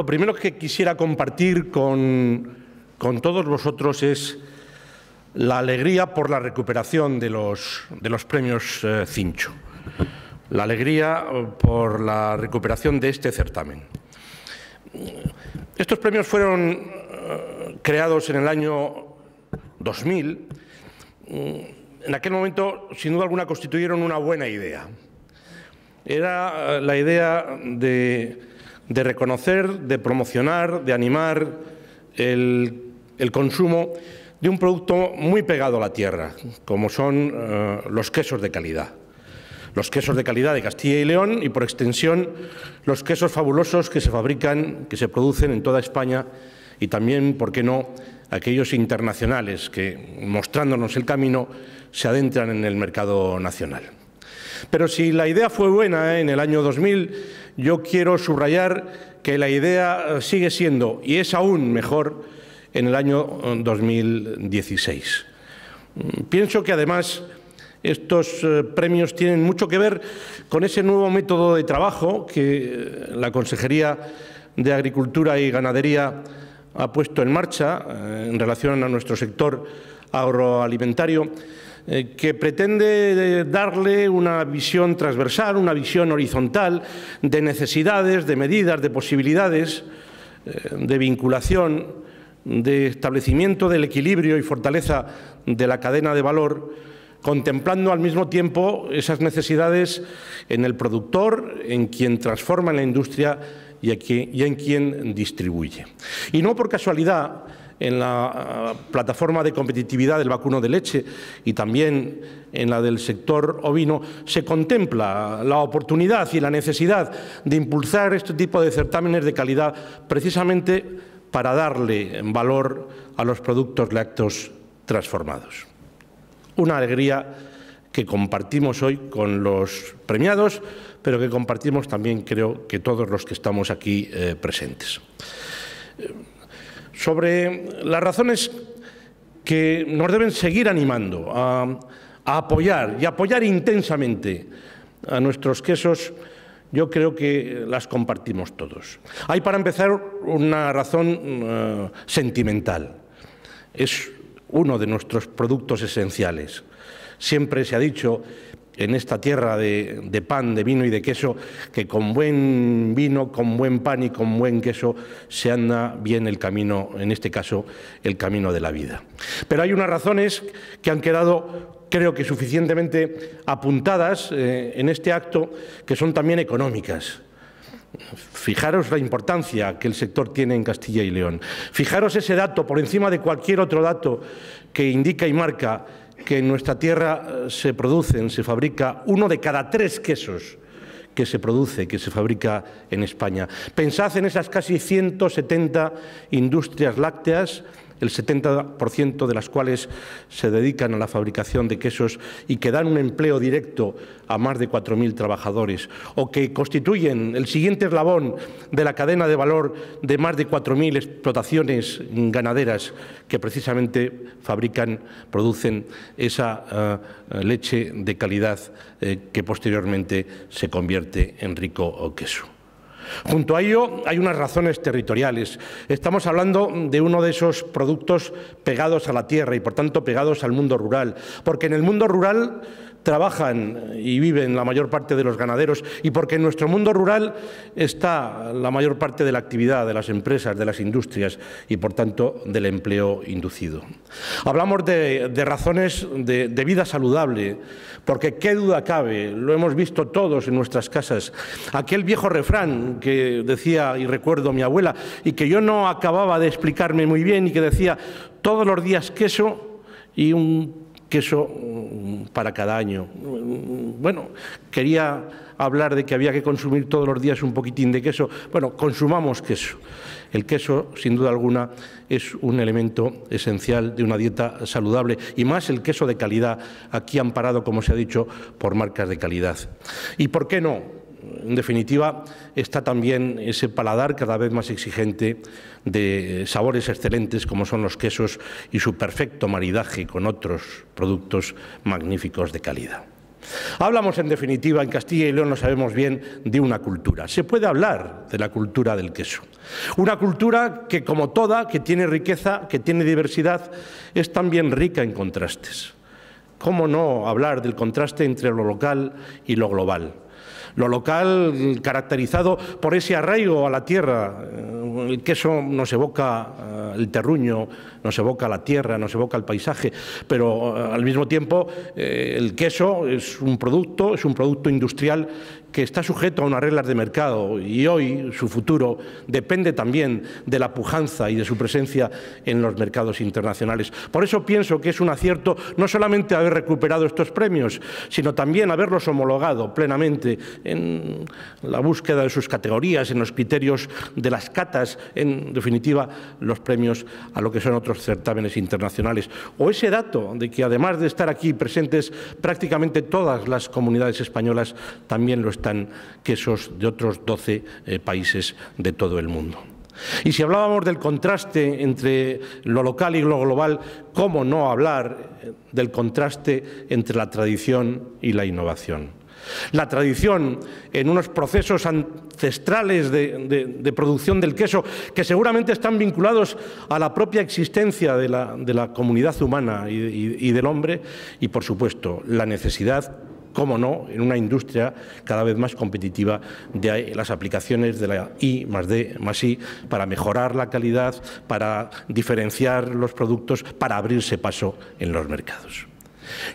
Lo primero que quisiera compartir con, todos vosotros es la alegría por la recuperación de los, de los premios eh, Cincho, la alegría eh, por la recuperación de este certamen. Estos premios fueron eh, creados en el año 2000. Mm, en aquel momento, sin duda alguna, constituyeron una buena idea. Era la idea de de reconocer, de promocionar, de animar el, consumo de un producto muy pegado a la tierra, como son eh, los quesos de calidad. Los quesos de calidad de Castilla y León y, por extensión, los quesos fabulosos que se fabrican, que se producen en toda España y también, ¿por qué no?, aquellos internacionales que, mostrándonos el camino, se adentran en el mercado nacional. Pero si la idea fue buena ¿eh? en el año 2000, yo quiero subrayar que la idea eh, sigue siendo, y es aún mejor, en el año 2016. Eh, mm, pienso que además estos premios tienen mucho que ver con ese nuevo método de trabajo que la Consejería de Agricultura y Ganadería ha puesto en marcha en relación a nuestro sector agroalimentario eh, que pretende eh, darle una visión transversal, una visión horizontal de necesidades, de medidas, de posibilidades, eh, de vinculación, de establecimiento del equilibrio y fortaleza de la cadena de valor, contemplando al mismo tiempo esas necesidades en el productor, en quien transforma en la industria y en quien distribuye. Y no por casualidad, en la ah, plataforma de competitividad del vacuno de leche y también en la del sector ovino, se contempla la oportunidad y la necesidad de impulsar este tipo de certámenes de calidad precisamente para darle valor a los productos lácteos transformados. Una alegría que compartimos hoy con los premiados, pero que compartimos también creo que todos los que estamos aquí eh, presentes sobre las razones que nos deben seguir animando a, apoyar y apoyar intensamente a nuestros quesos, yo creo que las compartimos todos. Hay para empezar una razón eh, sentimental. Es uno de nuestros productos esenciales. Siempre se ha dicho en esta tierra de, pan, de vino y de queso, que con buen vino, con buen pan y con buen queso se anda bien el camino, en este caso, el camino de la vida. Pero hay unas razones que han quedado, creo que suficientemente apuntadas eh, en este acto, que son también económicas. Fijaros la importancia que el sector tiene en Castilla y León. Fijaros ese dato por encima de cualquier otro dato que indica y marca que en nuestra tierra eh, se producen, se fabrica uno de cada tres quesos que se produce, que se fabrica en España. Pensad en esas casi 170 industrias lácteas el 70% de las cuales se dedican a la fabricación de quesos y que dan un empleo directo a más de 4.000 trabajadores, o que constituyen el siguiente eslabón de la cadena de valor de más de 4.000 explotaciones ganaderas que precisamente fabrican, producen esa eh, leche de calidad eh, que posteriormente se convierte en rico queso. Junto a ello hay unas razones territoriales. Estamos hablando de uno de esos productos pegados a la tierra y por tanto pegados al mundo rural, porque en el mundo rural trabajan y viven la mayor parte de los ganaderos y porque en nuestro mundo rural está la mayor parte de la actividad de las empresas, de las industrias y por tanto del empleo inducido. Hablamos de, razones de vida saludable, porque qué duda cabe, lo hemos visto todos en nuestras casas, aquel viejo refrán que decía, y recuerdo mi abuela, y que yo no acababa de explicarme muy bien y que decía todos los días queso y un queso mm, para cada año. Mm, bueno, quería hablar de que había que consumir todos los días un poquitín de queso. Bueno, consumamos queso. El queso, sin duda alguna, es un elemento esencial de una dieta saludable y más el queso de calidad, aquí amparado, como se ha dicho, por marcas de calidad. ¿Y por qué no? en definitiva, está también ese paladar cada vez más exigente de sabores excelentes como son los quesos y su perfecto maridaje con otros productos magníficos de calidad. Hablamos, en definitiva, en Castilla y León lo sabemos bien, de una cultura. Se puede hablar de la cultura del queso. Una cultura que, como toda, que tiene riqueza, que tiene diversidad, es también rica en contrastes. ¿Cómo no hablar del contraste entre lo local y lo global? Lo local caracterizado por ese arraigo a la tierra, el eh, queso nos evoca eh, el terruño, nos evoca la tierra, nos evoca el paisaje, pero eh, al mismo tiempo eh, el queso es un producto, es un producto industrial que está sujeto a unas reglas de mercado y hoy su futuro depende también de la pujanza y de su presencia en los mercados internacionales. Por eso pienso que es un acierto no solamente haber recuperado estos premios, sino también haberlos homologado plenamente en la búsqueda de sus categorías, en los criterios de las catas, en definitiva los premios a lo que son otros certámenes internacionales. O ese dato de que además de estar aquí presentes prácticamente todas las comunidades españolas, también lo están quesos de otros 12 eh, países de todo el mundo. Y si hablábamos del contraste entre lo local y lo global, ¿cómo no hablar eh, del contraste entre la tradición y la innovación? La tradición en unos procesos ancestrales de, producción del queso que seguramente están vinculados a la propia existencia de la, comunidad humana y, y del hombre y, por supuesto, la necesidad cómo no, en una industria cada vez más competitiva de las aplicaciones de la I más D más I para mejorar la calidad, para diferenciar los productos, para abrirse paso en los mercados.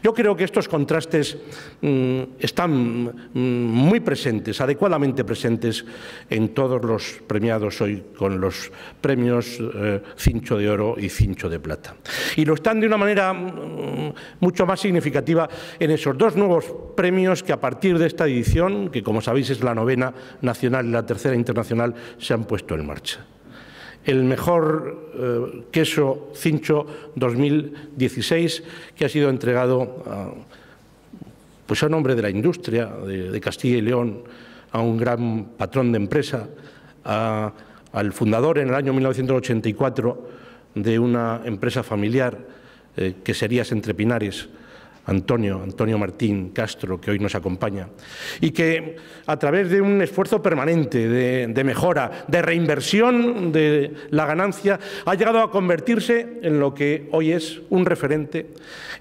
Yo creo que estos contrastes mm, están mm, muy presentes, adecuadamente presentes en todos los premiados hoy con los premios eh, Cincho de Oro y Cincho de Plata. Y lo están de una manera mm, mucho más significativa en esos dos nuevos premios que a partir de esta edición, que como sabéis es la novena nacional y la tercera internacional, se han puesto en marcha el mejor eh, queso cincho 2016 que ha sido entregado a, pues a nombre de la industria de, Castilla y León a un gran patrón de empresa, al fundador en el año 1984 de una empresa familiar eh, que sería Entre Pinares, Antonio, Antonio Martín Castro, que hoy nos acompaña, y que a través de un esfuerzo permanente de, mejora, de reinversión de la ganancia, ha llegado a convertirse en lo que hoy es un referente,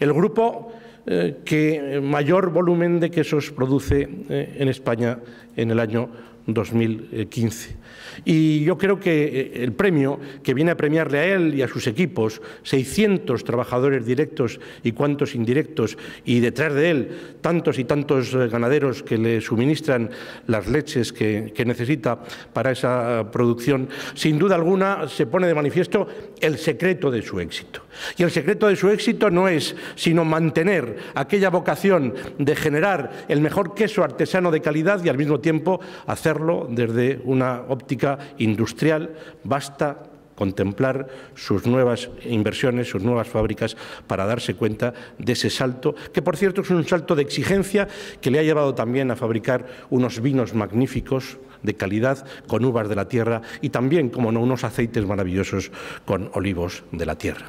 el grupo eh, que mayor volumen de quesos produce eh, en España en el año 2015. Y yo creo que eh, el premio que viene a premiarle a él y a sus equipos, 600 trabajadores directos y cuantos indirectos, y detrás de él tantos y tantos eh, ganaderos que le suministran las leches que, que necesita para esa eh, producción, sin duda alguna se pone de manifiesto el secreto de su éxito. Y el secreto de su éxito no es sino mantener aquella vocación de generar el mejor queso artesano de calidad y al mismo tiempo hacerlo desde una óptica industrial. Basta contemplar sus nuevas inversiones, sus nuevas fábricas, para darse cuenta de ese salto, que por cierto es un salto de exigencia que le ha llevado también a fabricar unos vinos magníficos, de calidad con uvas de la tierra y también, como no, unos aceites maravillosos con olivos de la tierra.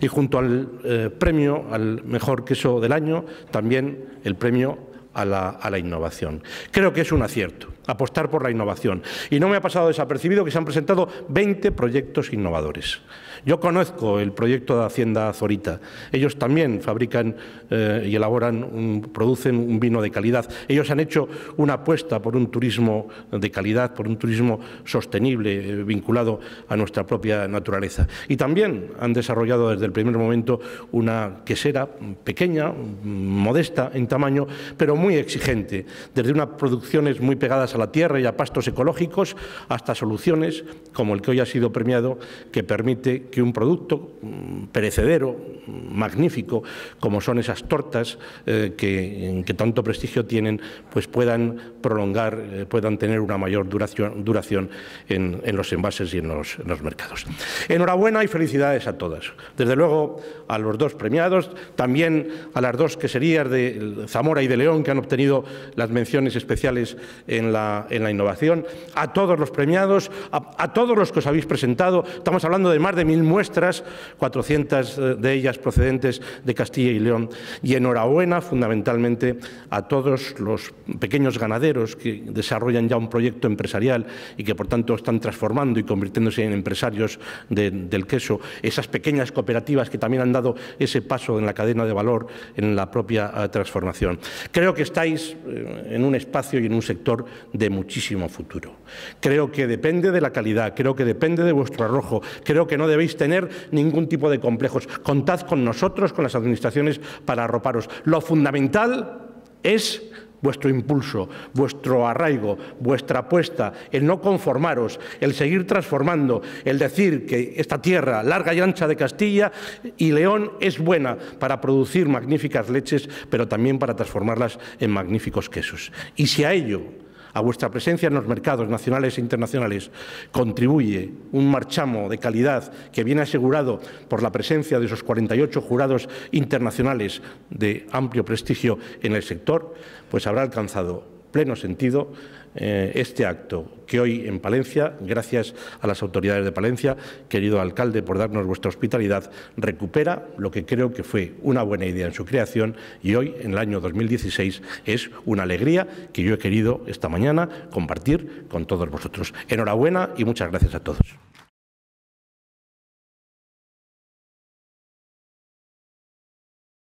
Y junto al eh, premio al mejor queso del año, también el premio a la, a la, innovación. Creo que es un acierto, apostar por la innovación. Y no me ha pasado desapercibido que se han presentado 20 proyectos innovadores. Yo conozco el proyecto de Hacienda Zorita. Ellos también fabrican eh, y elaboran, producen un vino de calidad. Ellos han hecho una apuesta por un turismo de calidad, por un turismo sostenible, eh, vinculado a nuestra propia naturaleza. Y también han desarrollado desde el primer momento una quesera pequeña, modesta en tamaño, pero muy exigente, desde unas producciones muy pegadas a la tierra y a pastos ecológicos hasta soluciones como el que hoy ha sido premiado, que permite que un producto mm, perecedero, mm, magnífico, como son esas tortas eh, que, que, tanto prestigio tienen, pues puedan prolongar, eh, puedan tener una mayor duración, duración en, en, los envases y en los, en los mercados. Enhorabuena y felicidades a todas. Desde luego a los dos premiados, también a las dos queserías de Zamora y de León que han obtenido las menciones especiales en la, en la innovación, a todos los premiados, a, a todos los que os habéis presentado. Estamos hablando de más de muestras, 400 eh, de ellas procedentes de Castilla y León. Y enhorabuena fundamentalmente a todos los pequeños ganaderos que desarrollan ya un proyecto empresarial y que por tanto están transformando y convirtiéndose en empresarios del queso. Esas pequeñas cooperativas que también han dado ese paso en la cadena de valor, en la propia eh, transformación. Creo que estáis eh, en un espacio y en un sector de muchísimo futuro. Creo que depende de la calidad, creo que depende de vuestro arrojo, creo que no debéis tener ningún tipo de complejos. Contad con nosotros, con las administraciones, para arroparos. Lo fundamental es vuestro impulso, vuestro arraigo, vuestra apuesta, el no conformaros, el seguir transformando, el decir que esta tierra larga y ancha de Castilla y León es buena para producir magníficas leches, pero también para transformarlas en magníficos quesos. Y si a ello a vuestra presencia en los mercados nacionales e internacionales contribuye un marchamo de calidad que viene asegurado por la presencia de esos 48 jurados internacionales de amplio prestigio en el sector, pues habrá alcanzado pleno sentido eh, este acto que hoy en Palencia, gracias a las autoridades de Palencia, querido alcalde, por darnos vuestra hospitalidad, recupera lo que creo que fue una buena idea en su creación y hoy, en el año 2016, es una alegría que yo he querido esta mañana compartir con todos vosotros. Enhorabuena y muchas gracias a todos.